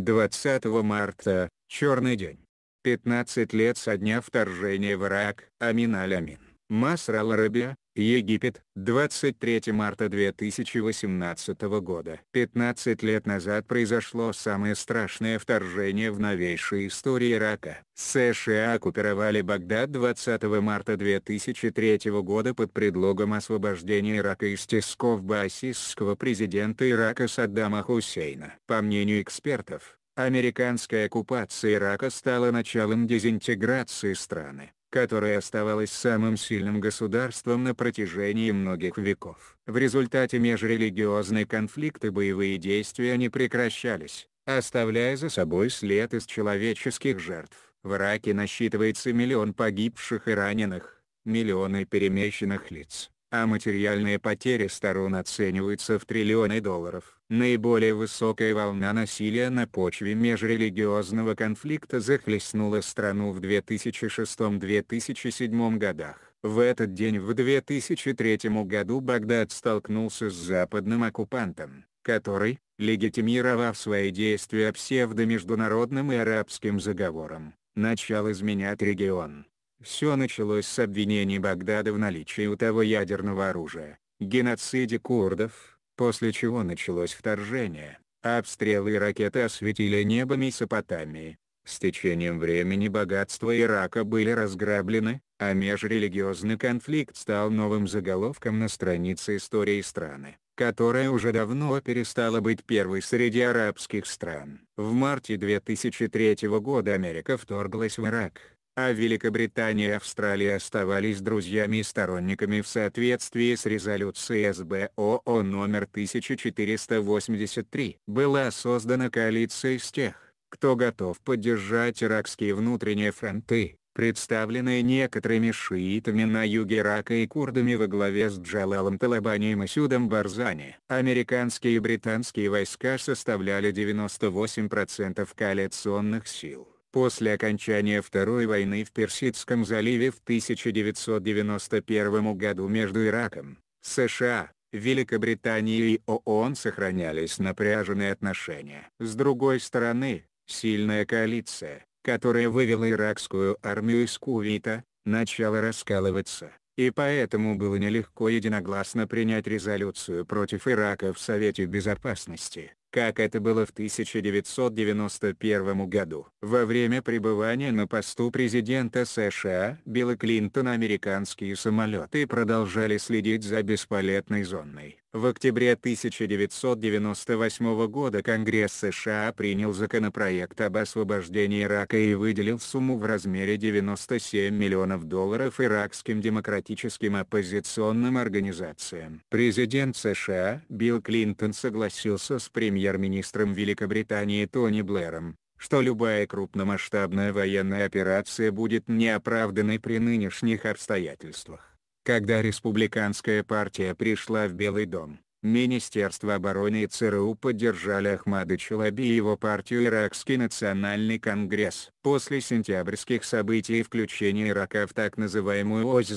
20 марта, черный день. 15 лет со дня вторжения в Ирак. Амин аль-Амин. Маср арабия Египет, 23 марта 2018 года. 15 лет назад произошло самое страшное вторжение в новейшей истории Ирака. США оккупировали Багдад 20 марта 2003 года под предлогом освобождения Ирака из тисков баасистского президента Ирака Саддама Хусейна. По мнению экспертов, американская оккупация Ирака стала началом дезинтеграции страны которое оставалось самым сильным государством на протяжении многих веков. В результате межрелигиозные конфликты и боевые действия не прекращались, оставляя за собой след из человеческих жертв. В Ираке насчитывается миллион погибших и раненых, миллионы перемещенных лиц, а материальные потери сторон оцениваются в триллионы долларов. Наиболее высокая волна насилия на почве межрелигиозного конфликта захлестнула страну в 2006-2007 годах. В этот день в 2003 году Багдад столкнулся с западным оккупантом, который, легитимировав свои действия псевдомеждународным и арабским заговором, начал изменять регион. Все началось с обвинений Багдада в наличии у того ядерного оружия, геноциде курдов, после чего началось вторжение. Обстрелы и ракеты осветили небо Месопотамии. С течением времени богатства Ирака были разграблены, а межрелигиозный конфликт стал новым заголовком на странице истории страны, которая уже давно перестала быть первой среди арабских стран. В марте 2003 года Америка вторглась в Ирак, а Великобритания и Австралия оставались друзьями и сторонниками в соответствии с резолюцией СБОО номер 1483. Была создана коалиция из тех, кто готов поддержать иракские внутренние фронты, представленные некоторыми шиитами на юге Ирака и курдами во главе с Джалалом Талабани и Масюдом Барзани. Американские и британские войска составляли 98% коалиционных сил. После окончания Второй войны в Персидском заливе в 1991 году между Ираком, США, Великобританией и ООН сохранялись напряженные отношения. С другой стороны, сильная коалиция, которая вывела иракскую армию из Кувейта, начала раскалываться, и поэтому было нелегко единогласно принять резолюцию против Ирака в Совете Безопасности как это было в 1991 году. Во время пребывания на посту президента США Билла Клинтона американские самолеты продолжали следить за бесполетной зоной. В октябре 1998 года Конгресс США принял законопроект об освобождении Ирака и выделил сумму в размере 97 миллионов долларов иракским демократическим оппозиционным организациям. Президент США Билл Клинтон согласился с премьер-министром Великобритании Тони Блэром, что любая крупномасштабная военная операция будет неоправданной при нынешних обстоятельствах. Когда республиканская партия пришла в Белый дом, Министерство обороны и ЦРУ поддержали Ахмада Чулаби и его партию Иракский национальный конгресс. После сентябрьских событий и включения Ирака в так называемую «ось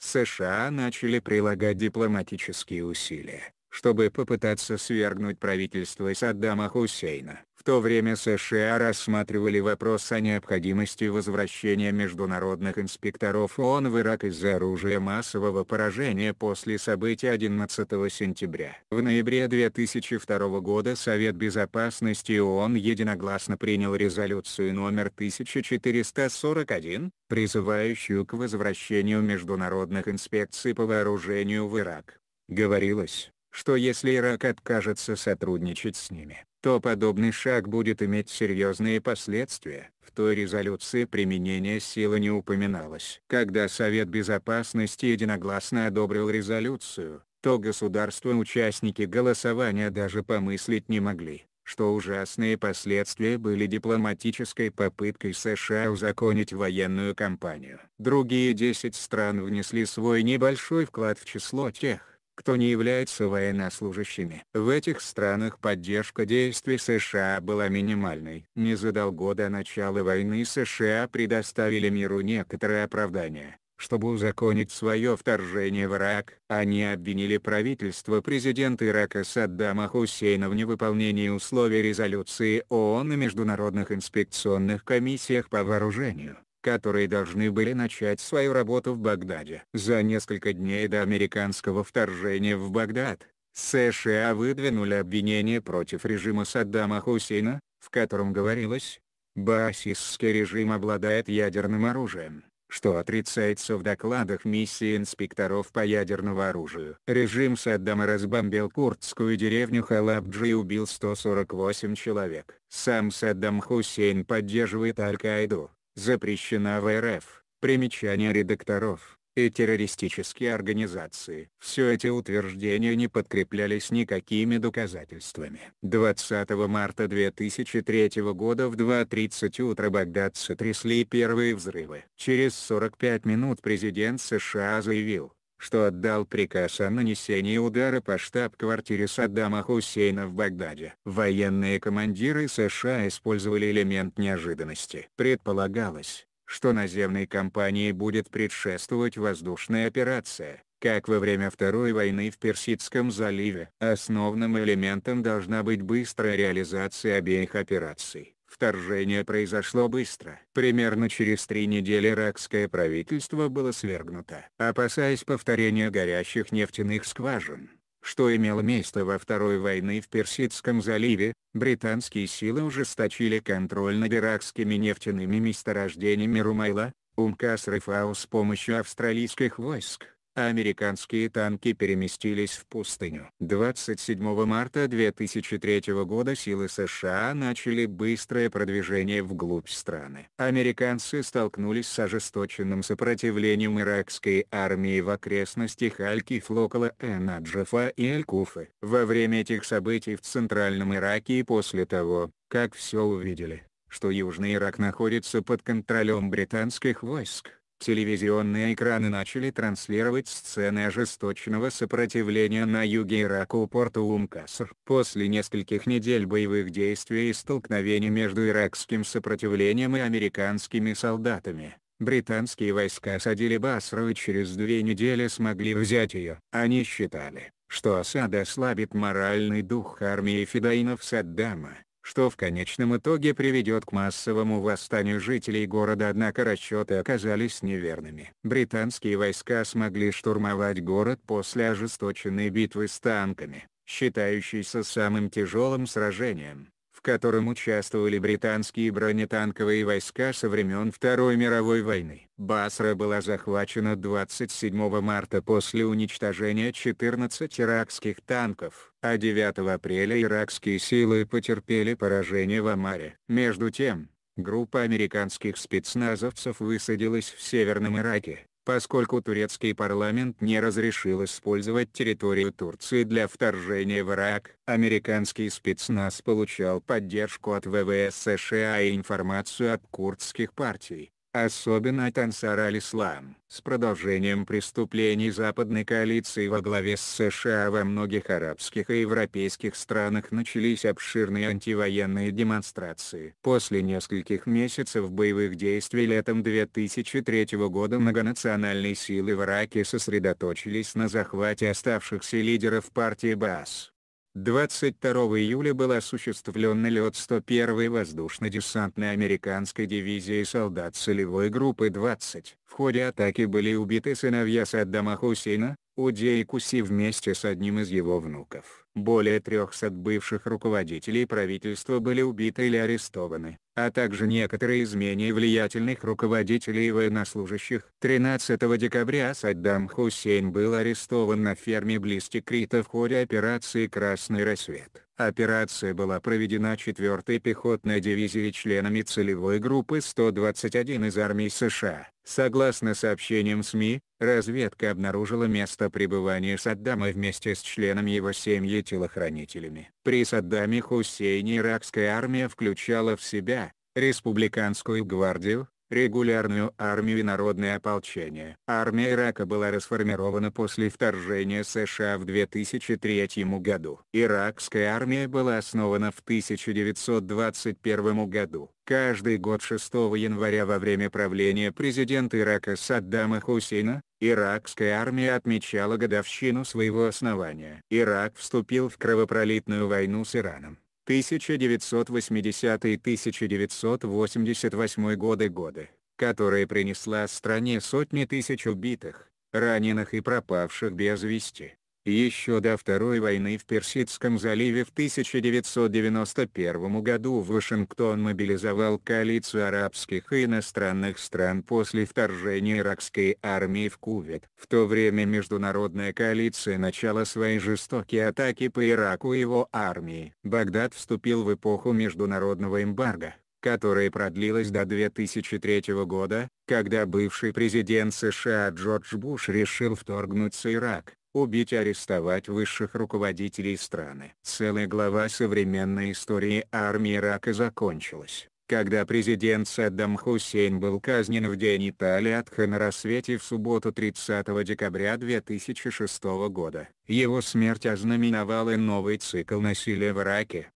США начали прилагать дипломатические усилия, чтобы попытаться свергнуть правительство Саддама Хусейна. В то время США рассматривали вопрос о необходимости возвращения международных инспекторов ООН в Ирак из-за оружия массового поражения после событий 11 сентября. В ноябре 2002 года Совет Безопасности ООН единогласно принял резолюцию номер 1441, призывающую к возвращению международных инспекций по вооружению в Ирак. Говорилось, что если Ирак откажется сотрудничать с ними, то подобный шаг будет иметь серьезные последствия. В той резолюции применение силы не упоминалось. Когда Совет Безопасности единогласно одобрил резолюцию, то государства-участники голосования даже помыслить не могли, что ужасные последствия были дипломатической попыткой США узаконить военную кампанию. Другие 10 стран внесли свой небольшой вклад в число тех, кто не является военнослужащими. В этих странах поддержка действий США была минимальной. Незадолго до начала войны США предоставили миру некоторое оправдание, чтобы узаконить свое вторжение в Ирак. Они обвинили правительство президента Ирака Саддама Хусейна в невыполнении условий резолюции ООН и международных инспекционных комиссиях по вооружению которые должны были начать свою работу в Багдаде. За несколько дней до американского вторжения в Багдад, США выдвинули обвинение против режима Саддама Хусейна, в котором говорилось, «Баасистский режим обладает ядерным оружием» что отрицается в докладах миссии инспекторов по ядерному оружию. Режим Саддама разбомбил курдскую деревню Халабджи и убил 148 человек. Сам Саддам Хусейн поддерживает Аль-Каиду, запрещена в РФ. Примечания редакторов и террористические организации. Все эти утверждения не подкреплялись никакими доказательствами. 20 марта 2003 года в 2.30 утра Багдад сотрясли первые взрывы. Через 45 минут президент США заявил, что отдал приказ о нанесении удара по штаб-квартире Саддама Хусейна в Багдаде. Военные командиры США использовали элемент неожиданности. Предполагалось, что наземной кампании будет предшествовать воздушная операция, как во время Второй войны в Персидском заливе. Основным элементом должна быть быстрая реализация обеих операций. Вторжение произошло быстро. Примерно через три недели иракское правительство было свергнуто. Опасаясь повторения горящих нефтяных скважин, что имело место во Второй войны в Персидском заливе, британские силы ужесточили контроль над иракскими нефтяными месторождениями Румайла, Умкасрифау с помощью австралийских войск а американские танки переместились в пустыню. 27 марта 2003 года силы США начали быстрое продвижение вглубь страны. Американцы столкнулись с ожесточенным сопротивлением иракской армии в окрестностях Аль-Киф около Энаджифа и Аль-Куфы. Во время этих событий в Центральном Ираке и после того, как все увидели, что Южный Ирак находится под контролем британских войск, телевизионные экраны начали транслировать сцены ожесточенного сопротивления на юге Ирака у порта Умкаср. После нескольких недель боевых действий и столкновений между иракским сопротивлением и американскими солдатами, британские войска осадили Басру и через две недели смогли взять ее. Они считали, что осада ослабит моральный дух армии федоинов Саддама что в конечном итоге приведет к массовому восстанию жителей города однако расчеты оказались неверными. Британские войска смогли штурмовать город после ожесточенной битвы с танками, считающейся самым тяжелым сражением, в котором участвовали британские бронетанковые войска со времен Второй мировой войны. Басра была захвачена 27 марта после уничтожения 14 иракских танков, а 9 апреля иракские силы потерпели поражение в Амаре. Между тем, группа американских спецназовцев высадилась в северном Ираке, поскольку турецкий парламент не разрешил использовать территорию Турции для вторжения в Ирак. Американский спецназ получал поддержку от ВВС США и информацию от курдских партий, особенно от ансар аль С продолжением преступлений западной коалиции во главе с США во многих арабских и европейских странах начались обширные антивоенные демонстрации. После нескольких месяцев боевых действий летом 2003 года многонациональные силы в Ираке сосредоточились на захвате оставшихся лидеров партии БАС. 22 июля был осуществлен налет 101-й воздушно-десантной американской дивизии солдат целевой группы 20. В ходе атаки были убиты сыновья Саддама Хусейна, Удей Куси вместе с одним из его внуков. Более 300 бывших руководителей правительства были убиты или арестованы, а также некоторые из менее влиятельных руководителей и военнослужащих. 13 декабря Саддам Хусейн был арестован на ферме близ Текрита в ходе операции «Красный рассвет». Операция была проведена 4-й пехотной дивизией членами целевой группы 121 из армии США. Согласно сообщениям СМИ, разведка обнаружила место пребывания Саддама вместе с членами его семьи телохранителями. При Саддаме Хусейне иракская армия включала в себя Республиканскую гвардию, регулярную армию и народное ополчение. Армия Ирака была расформирована после вторжения США в 2003 году. Иракская армия была основана в 1921 году. Каждый год 6 января во время правления президента Ирака Саддама Хусейна, иракская армия отмечала годовщину своего основания. Ирак вступил в кровопролитную войну с Ираном. 1980-1988 годы годы, которая принесла стране сотни тысяч убитых, раненых и пропавших без вести. Еще до Второй войны в Персидском заливе в 1991 году Вашингтон мобилизовал коалицию арабских и иностранных стран после вторжения иракской армии в Кувет. В то время международная коалиция начала свои жестокие атаки по Ираку и его армии. Багдад вступил в эпоху международного эмбарго которая продлилась до 2003 года, когда бывший президент США Джордж Буш решил вторгнуться в Ирак убить и арестовать высших руководителей страны. Целая глава современной истории армии Ирака закончилась, когда президент Саддам Хусейн был казнен в день Италиатха на рассвете в субботу 30 декабря 2006 года. Его смерть ознаменовала новый цикл насилия в Ираке,